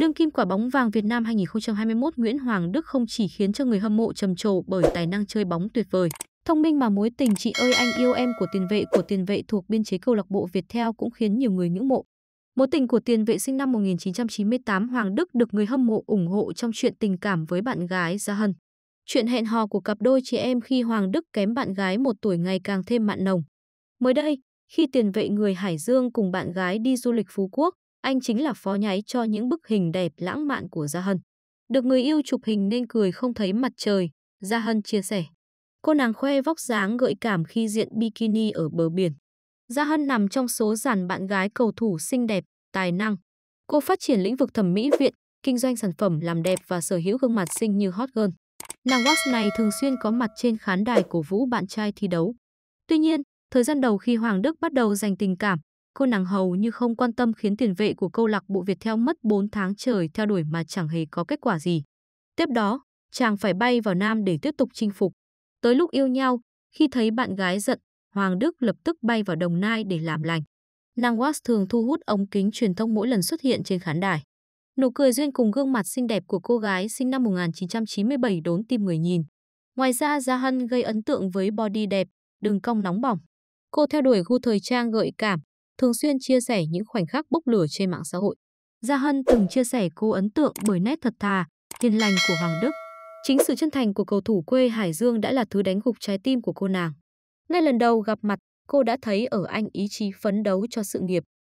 Đương kim quả bóng vàng Việt Nam 2021 Nguyễn Hoàng Đức không chỉ khiến cho người hâm mộ trầm trồ bởi tài năng chơi bóng tuyệt vời, thông minh mà mối tình chị ơi anh yêu em của tiền vệ của tiền vệ thuộc biên chế câu lạc bộ Việt Theo cũng khiến nhiều người ngưỡng mộ. Mối tình của tiền vệ sinh năm 1998 Hoàng Đức được người hâm mộ ủng hộ trong chuyện tình cảm với bạn gái Gia Hân. Chuyện hẹn hò của cặp đôi chị em khi Hoàng Đức kém bạn gái một tuổi ngày càng thêm mặn nồng. Mới đây, khi tiền vệ người Hải Dương cùng bạn gái đi du lịch Phú Quốc, anh chính là phó nháy cho những bức hình đẹp lãng mạn của Gia Hân. Được người yêu chụp hình nên cười không thấy mặt trời, Gia Hân chia sẻ. Cô nàng khoe vóc dáng gợi cảm khi diện bikini ở bờ biển. Gia Hân nằm trong số dàn bạn gái cầu thủ xinh đẹp, tài năng. Cô phát triển lĩnh vực thẩm mỹ viện, kinh doanh sản phẩm làm đẹp và sở hữu gương mặt xinh như hot girl. Nàng Wax này thường xuyên có mặt trên khán đài cổ vũ bạn trai thi đấu. Tuy nhiên, thời gian đầu khi Hoàng Đức bắt đầu dành tình cảm, cô nàng hầu như không quan tâm khiến tiền vệ của câu lạc bộ Việt theo mất 4 tháng trời theo đuổi mà chẳng hề có kết quả gì. Tiếp đó, chàng phải bay vào Nam để tiếp tục chinh phục. Tới lúc yêu nhau, khi thấy bạn gái giận, Hoàng Đức lập tức bay vào Đồng Nai để làm lành. Nàng Was thường thu hút ống kính truyền thông mỗi lần xuất hiện trên khán đài. Nụ cười duyên cùng gương mặt xinh đẹp của cô gái sinh năm 1997 đốn tim người nhìn. Ngoài ra, Gia Hân gây ấn tượng với body đẹp, đường cong nóng bỏng. Cô theo đuổi gu thời trang gợi cảm, thường xuyên chia sẻ những khoảnh khắc bốc lửa trên mạng xã hội. Gia Hân từng chia sẻ cô ấn tượng bởi nét thật thà, hiền lành của Hoàng Đức. Chính sự chân thành của cầu thủ quê Hải Dương đã là thứ đánh gục trái tim của cô nàng. Ngay lần đầu gặp mặt, cô đã thấy ở anh ý chí phấn đấu cho sự nghiệp,